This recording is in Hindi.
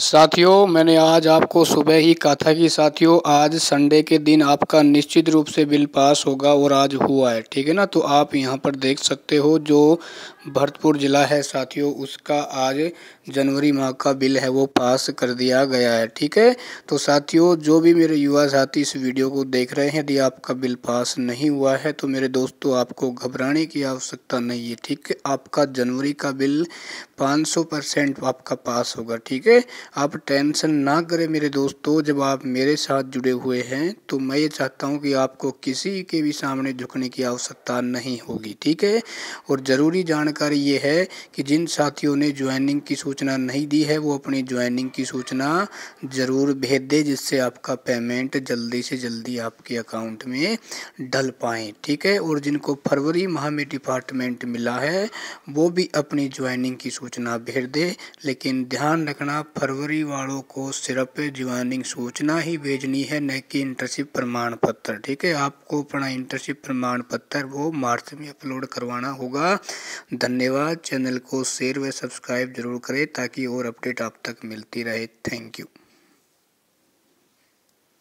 साथियों मैंने आज आपको सुबह ही कहा था कि साथियों आज संडे के दिन आपका निश्चित रूप से बिल पास होगा और आज हुआ है ठीक है ना तो आप यहाँ पर देख सकते हो जो भरतपुर ज़िला है साथियों उसका आज जनवरी माह का बिल है वो पास कर दिया गया है ठीक है तो साथियों जो भी मेरे युवा साथी इस वीडियो को देख रहे हैं यदि आपका बिल पास नहीं हुआ है तो मेरे दोस्तों आपको घबराने की आवश्यकता नहीं है ठीक है आपका जनवरी का बिल पाँच परसेंट आपका पास होगा ठीक है आप टेंशन ना करें मेरे दोस्तों जब आप मेरे साथ जुड़े हुए हैं तो मैं ये चाहता हूँ कि आपको किसी के भी सामने झुकने की आवश्यकता नहीं होगी ठीक है और ज़रूरी जानकारी ये है कि जिन साथियों ने ज्वाइनिंग की सूचना नहीं दी है वो अपनी ज्वाइनिंग की सूचना ज़रूर भेज दें जिससे आपका पेमेंट जल्दी से जल्दी आपके अकाउंट में ढल पाए ठीक है और जिनको फरवरी माह में डिपार्टमेंट मिला है वो भी अपनी ज्वाइनिंग की सूचना भेज दे लेकिन ध्यान रखना फरवरी डिलीवरी वालों को सिर्फ जीवानिंग सूचना ही भेजनी है न कि इंटर्नशिप प्रमाण पत्र ठीक है आपको अपना इंटर्नशिप प्रमाण पत्र वो मार्च में अपलोड करवाना होगा धन्यवाद चैनल को शेयर व सब्सक्राइब जरूर करें ताकि और अपडेट आप तक मिलती रहे थैंक यू